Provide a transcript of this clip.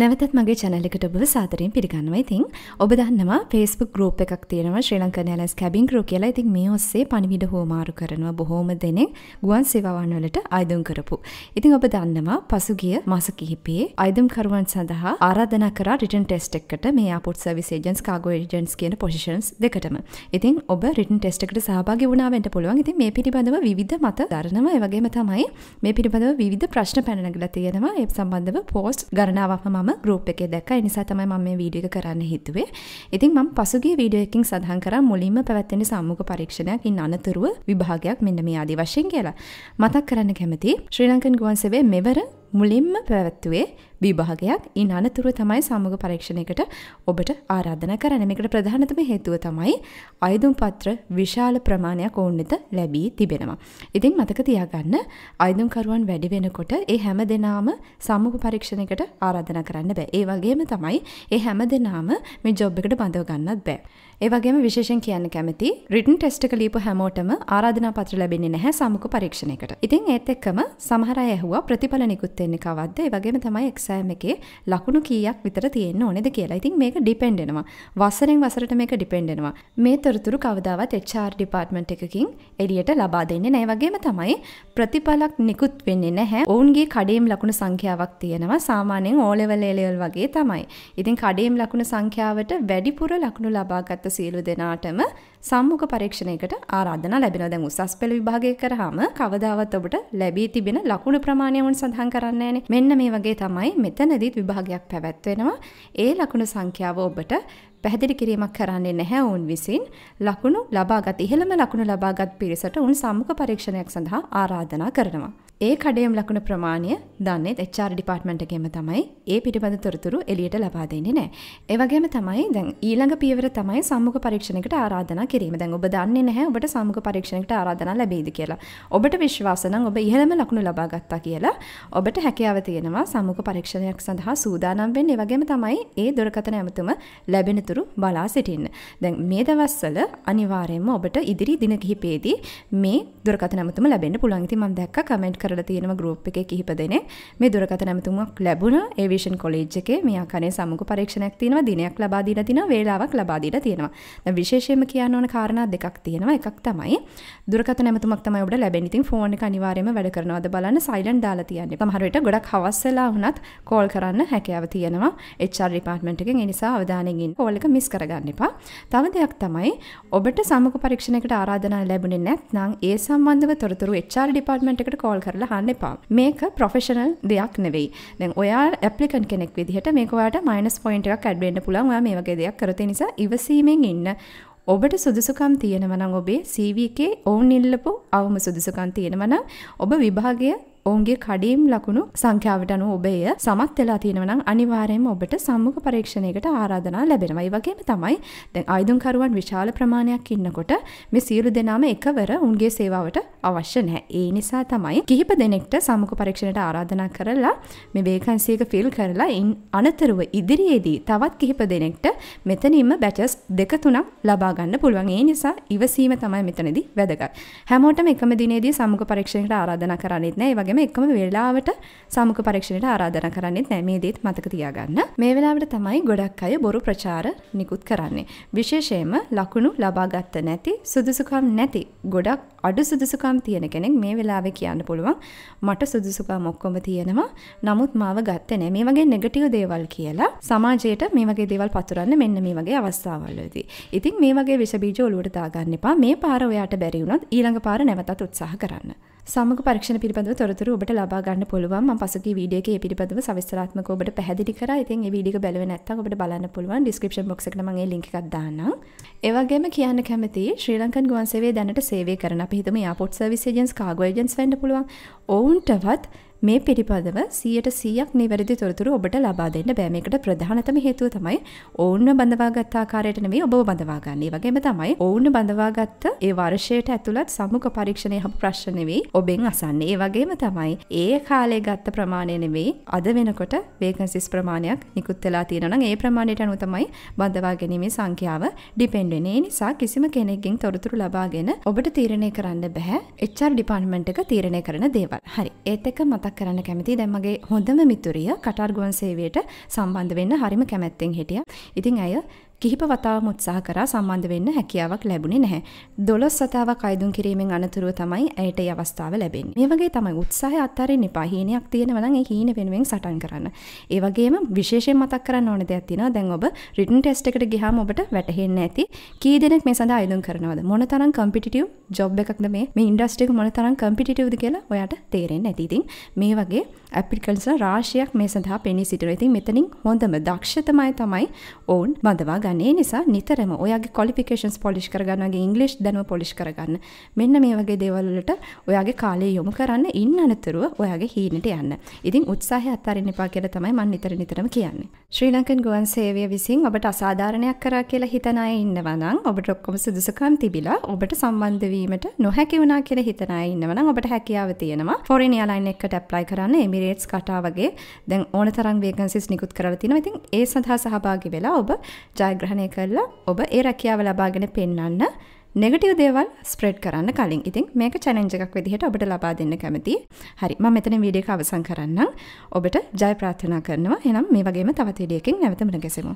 නැවතත් මගේ චැනලිකට ඔබව සාතරයෙන් පිරිගන්නවා ඉතින් ඔබ දන්නවා පේස්බුක් ගරෝප් එකක් තියෙනවා ශ්‍රී ලංකා නෑලස් කැබින් ක්‍රෝ කියලා ඉතින් මේ ඔස්සේ පණිවිඩ හෝමාරු කරනවා බොහෝම දෙනෙක් ගුවන් සේවාවන් වලට අයදුම් කරපු. ඉතින් ඔබ දන්නවා පසුගිය මාස කිහිපයේ අයදුම්කරුවන් සඳහා ආරාධනා කරා රිටන් ටෙස්ට් එකට මේ ආපෝට් සර්විස් ඒජන්ට්ස් කාගෝ ඒජන්ට්ස් කියන පොසිෂන්ස් දෙකටම. ඉතින් ඔබ රිටන් ටෙස්ට් එකට සහභාගී වුණා වෙන්න පුළුවන්. ඉතින් මේ පිළිබඳව විවිධ මත දරනවා ඒ වගේම තමයි මේ පිළිබඳව විවිධ ප්‍රශ්න පැන නැගලා තියෙනවා ඒ සම්බන්ධව පෝස්ට් ගණනාවක්ම මම මම ගරුප් එක දැක් නිසා තමයි ම මේ වීඩිය කරන්න හිතුවේ ඉතින් මම පසුගේ වීඩියකින් සඳහන් කර මුලින්ම පැවැත්වෙන සම්මුඛ පරීක්ෂණයකින් අනතුරුව විභාගයක් මෙන්න මේ ආදි වශයෙන් කියලා මතක් කරන්න කැමති ශ්‍රී ලංකන් ගුවන්සවේ මෙවර මුලින්ම පැවැත්තුවේ විභාගයක් ඉන් අනතුරුව තමයි සමග පරීක්ෂණයකට ඔබට ආරාධන කරන මේකට ප්‍රධානතම හේතුව තමයි අයදුම් පත්‍ර විශාල ප්‍රමාණයක් ඔවුන් වෙත ලැබී තිබෙනවා. ඉතින් මතක තියාගන්න අයදුම්කරුවන් වැඩි වෙනකොට ඒ හැම දෙනාම සමූහ පරීක්ෂණයකට ආරාධනා කරන්න බෑ. ඒ වගේම තමයි ඒ හැම දෙනාම මේ ජොබ් එකට බඳව ගන්නත් බෑ. ඒවගේම විශේෂෙන් කියන්න කැමති රිටන් ටෙස්ට කලීපු හැමෝටම ආරාධනා පත්‍ර ලැබෙන්නේ නැහැ සමුක පරීක්ෂණයකට. ඉතින් ඒත් එක්කම සමහර අය ඇහුවා ප්‍රතිඵල නිකුත් වෙන්නේ කවද්ද? ඒ වගේම තමයි එක්සෑම් එකේ ලකුණු කීයක් විතර තියෙන්න ඕනේද කියලා. ඉතින් මේක ඩිපෙන්ඩ් වෙනවා. වසරෙන් වසරට මේක ඩිපෙන්ඩ් වෙනවා. මේ තොරතුරු කවදාවත් HR ඩිපාර්ට්මන්ට් එකකින් එළියට ලබා දෙන්නේ නැහැ. වගේම තමයි ප්‍රතිඵලක් නිකුත් වෙන්නේ නැහැ. ඔවුන්ගේ කඩේම් ලකුණු සංඛ්‍යාවක් තියෙනවා. සාමාන්‍යයෙන් O level A level වගේ තමයි. ඉතින් කඩේම් ලකුණු සංඛ්‍යාවට වැඩිපුර ලකුණු ලබාගත් සියලු දෙනාටම සම්මුඛ පරීක්ෂණයකට ආරාධනා ලැබෙනවා. දැන් උසස් පෙළ විභාගය කරාම කවදාවත් ඔබට ලැබී තිබෙන ලකුණු ප්‍රමාණය වුණ සඳහන් කරන්නේ මෙන්න මේ වගේ තමයි මෙතනදීත් විභාගයක් පැවැත්වෙනවා. ඒ ලකුණු සංඛ්‍යාව ඔබට පැහැදිලි කිරීමක් කරන්නේ නැහැ වුන් විසින් ලකුණු ලබාගත් ඉහළම ලකුණු ලබාගත් පිරිසට උන් සම්මුඛ පරීක්ෂණයක් සඳහා ආරාධනා කරනවා. ඒ කඩයම් ලකුණ ප්‍රමාණය දන්නෙත් එච්චාර ඩිපාර්ට්මන්ට් එකෙම තමයි ඒ පිටිබඳ තොරතුරු එළියට ලබා දෙන්නේ නැහැ. ඒ වගේම තමයි දැන් ඊළඟ පියවර තමයි සම්මුඛ පරීක්ෂණයකට ආරාධනා කිරීම. දැන් ඔබ දන්නේ නැහැ ඔබට සම්මුඛ පරීක්ෂණයකට ආරාධනා ලැබෙයිද කියලා. ඔබට විශ්වාස නම් ඔබ ඉහළම ලකුණු ලබා ගත්තා කියලා ඔබට හැකියාව තියෙනවා සම්මුඛ පරීක්ෂණයක් සඳහා සූදානම් වෙන්න. ඒ වගේම තමයි ඒ දොරකථන ඇමතුම ලැබෙනතුරු බලා සිටින්න. දැන් මේ දවස්වල අනිවාර්යයෙන්ම ඔබට ඉදිරි දින කිහිපයේදී මේ දොරකථන ඇමතුම ලැබෙන්න පුළුවන්. ඉතින් මම දැක්ක කමෙන්ට් කරලා තියෙනවා ගෲප් එකේ කිහිප දෙනෙක්. මේ දුරකථන ඇමතුමක් ලැබුණා ඒවිෂන් කොලෙජ් එකේ මේ අකනේ සමුග පරීක්ෂණයක් තියෙනවා දිනයක් ලබා දීලා තිනවා වේලාවක් ලබා දීලා තියෙනවා. දැන් විශේෂයෙන්ම කියන්න ඕන කාරණා දෙකක් තියෙනවා. එකක් තමයි දුරකථන ඇමතුමක් තමයි ඔබට ලැබෙන්නේ. ඉතින් ෆෝන් එක අනිවාර්යයෙන්ම වැඩ කරනවද බලන්න සයිලන්ට් දාලා තියන්න. සමහර විට ගොඩක් හවස් වෙලා වුණත් කෝල් කරන්න හැකියාව තියෙනවා. HR department එකෙන් ඒ නිසා අවධානයෙන් ඉන්න. කෝල් එක මිස් කරගන්න එපා. තව දෙයක් තමයි ඔබට සමුග පරීක්ෂණයකට ආරාධනා ලැබුණේ නැත්නම් ඒ සම්බන්ධව තොරතුරු HR department එකට කෝල් කර කරලා හන්න එපා මේක ප්‍රොෆෙෂනල් දෙයක් නෙවෙයි දැන් ඔයා ඇප්ලිකන් කෙනෙක් විදිහට මේකවාට මයිනස් පොයින්ට එකක් ඇඩ්වෙන්න පුළුවන් ඔයා මේ වගේ දෙයක් කරත නිසා ඉවසීමෙන් ඉන්න ඔබට සුදුසුකම් තියෙනවනම් ඔබේ සීවකේ ඔවුන් ඉල්ලපු අවම සුදුසුකම් තියෙනවනම් ඔබ විභාගය ඔවුන්ගේ කඩීම් ලකුණු සංඛ්‍යාවට අනුව ඔබේ සමත් වෙලා තියෙනවා නම් අනිවාර්යයෙන්ම ඔබට සම්මුඛ පරීක්ෂණයකට ආරාධනා ලැබෙනවා. ඒ වගේම තමයි දැන් ආයුධකරුවන් විශාල ප්‍රමාණයක් ඉන්නකොට මේ සියලු දෙනාම එකවර උන්ගේ සේවාවට අවශ්‍ය නැහැ. ඒ නිසා තමයි කිහිප දෙනෙක්ට සම්මුඛ පරීක්ෂණයට ආරාධනා කරලා මේ වේකන්සි එක ෆිල් කරලා අනතුරුව ඉදිරියේදී තවත් කිහිප දෙනෙක්ට මෙතනින්ම බැචස් දෙක තුනක් ලබා ගන්න පුළුවන්. ඒ නිසා ඉවසීම තමයි මෙතනදී වැදගත්. හැමෝටම එකම දිනේදී සම්මුඛ පරීක්ෂණයට ආරාධනා කරන්නේත් නැහැ. ඒ වගේම වගේම එකම වෙලාවට සමුක පරීක්ෂණයට ආරාධන කරන්නෙත් නෑ මේ දේත් මතක තියාගන්න. මේ වෙලාවට තමයි ගොඩක් අය බොරු ප්‍රචාර නිකුත් කරන්නේ. විශේෂයෙන්ම ලකුණු ලබාගත්ත නැති සුදුසුකම් නැති ගොඩක් අඩු සුදුසුකම් තියෙන කෙනෙක් මේ වෙලාවේ කියන්න පුළුවන් මට සුදුසුකම් ඔක්කොම තියෙනවා නමුත් මාව ගත්තේ නෑ මේ වගේ නෙගටිව් දේවල් කියලා සමාජයට මේ වගේ දේවල් පතුරන්න මෙන්න මේ වගේ අවස්ථාවල්ලදී. ඉතින් මේ වගේ විෂබීජ ඔලුවට දාගන්න එපා මේ පාර ඔයාට බැරි වුණොත් ඊළඟ පාර නැවතත් උත්සාහ කරන්න. සමග පරීක්ෂණ පිළිබඳව තොරතුරු තොරතුරු ඔබට ලබා ගන්න පුළුවන් මම පසුගිය වීඩියෝ එකේ මේ පිළිබඳව සවිස්තරාත්මකව ඔබට පැහැදිලි කරා. ඉතින් මේ වීඩියෝ එක බැලුවේ නැත්නම් ඔබට බලන්න පුළුවන් ඩිස්ක්‍රිප්ෂන් බොක්ස් එකට මම ඒ ලින්ක් එකක් දාන්නම්. ඒ වගේම කියන්න කැමතියි ශ්‍රී ලංකන් ගුවන් සේවය දැනට සේවය කරන අපි හිතමු එයාපෝට් සර්විස් ඒජන්ට්ස් කාගෝ ඒජන්ට්ස් වෙන්න පුළුවන්. ඔවුන්ටවත් මේ පිළිපදව සියයට සීයක් නිවැරදි තොරතුරු ඔබට ලබා දෙන්න බෑමකට ප්‍රධානතම හේතුව තමයි ඔවුන්න බඳවාගත්තාකාරයට නෙමේ ඔබ බඳවාගන්නේ වගේම තමයි ඔවුන්න බඳවාගත්ත ඒ වර්ෂයට ඇතුළත් සමුක පරීක්ෂණය හ ප්‍රශ්නවෙයි ඔබෙන් අසන්නේ ඒ වගේම තමයි ඒ කාලේ ගත්ත ප්‍රමාණය නෙවෙයි අද වෙනකොට වේකන්සිස් ප්‍රමාණයක් නිකුත් වෙලා තියෙනනම් ඒ ප්‍රමාණයට අනුව තමයි බඳවා ගැනීමේ සංඛ්‍යාව ඩිපෙන්ඩ් වෙන්නේ නිසා කිසිම කෙනෙක්ගෙන් තොරතුරු ලබාගෙන ඔබට තීරණය කරන්න බෑ HR ඩිපාර්ට්මන්ට් එක තීරණය කරන දේවල් හරි ඒත් එක මතක් මතක් කරන්න කැමති දැම්මගේ හොඳම මිතුරිය කටර්ගුවන් සේවයට සම්බන්ධ වෙන්න හරිම කැමැත්තෙන් හිටිය ඉතින් ඇය කිහිප වතාවම උත්සාහ කරා සම්බන්ධ වෙන්න හැකියාවක් ලැබුණේ නැහැ. 12 වතාවක් අයදුම් කිරීමෙන් අනතුරුව තමයි ඇයට ඒ අවස්ථාව ලැබෙන්නේ. මේ වගේ තමයි උත්සාහය අත්හරින්න එපා. හීනයක් තියෙනවා නම් ඒ හීන වෙනුවෙන් සටන් කරන්න. ඒ වගේම විශේෂයෙන් මතක් කරන්න ඕන දෙයක් තියෙනවා. දැන් ඔබ රිටන් ටෙස්ට් එකට ගියාම ඔබට වැටහෙන්න ඇති කී දෙනෙක් මේ සඳහා අයදුම් කරනවද? මොන තරම් කම්පිටිටිව් ජොබ් එකක්ද මේ? මේ ඉන්ඩස්ට්‍රි එක මොන තරම් කම්පිටිටිව්ද කියලා ඔයාට තේරෙන්නේ නැති. ඉතින් මේ වගේ ඇප්ලිකන්ට්ස්ලා රාශියක් මේ සඳහා පෙනී සිටිනවා. ඉතින් මෙතනින් හොඳම දක්ෂතමයි තමයි ඔවුන් බඳවා ගන්න කරගන්න ඒ නිසා නිතරම ඔයාගේ කොලිෆිකේෂන්ස් පොලිෂ් කරගන්නගේ ඉංග්ලිෂ් දැනුම පොලිෂ් කරගන්න මෙන්න මේ වගේ දේවල්වලට ඔයාගේ කාලය යොමු කරන්න ඉන්න අනතුරුව ඔයාගේ හීනට යන්න ඉතින් උත්සාහය අත්හරින්න එපා කියලා තමයි මම නිතර නිතරම කියන්නේ ශ්‍රී ලංකන් ගුවන් සේවය විසින් ඔබට අසාධාරණයක් කරා කියලා හිතන අය ඉන්නවා නම් ඔබට ඔක්කොම සුදුසුකම් තිබිලා ඔබට සම්බන්ධ වීමට නොහැකි වුණා කියලා හිතන අය ඉන්නවා නම් ඔබට හැකියාව තියෙනවා ෆොරින් එයාලයින් එකට ඇප්ලයි කරන්න එමිරේට්ස් කටා වගේ දැන් ඕන තරම් වේකන්සිස් නිකුත් කරලා තිනවා ඉතින් ඒ සඳහා සහභාගි වෙලා ඔබ ජය ජයග්‍රහණය කරලා ඔබ ඒ රැකියාව ලබාගෙන පෙන්වන්න නෙගටව දේවල් ස්ප්‍රෙඩ් කරන්න කලින් ඉතින් මේක චැලෙන්ජකක් විදිහට ඔබට ලබා දෙන්න කැමති හරි ම මෙතන වීඩියක අවසන් කරන්න ඔබට ජය ප්‍රාථනා කරනවා එනම් මේ වගේම තවතිඩියකින් නැවතමන ගැසෙමු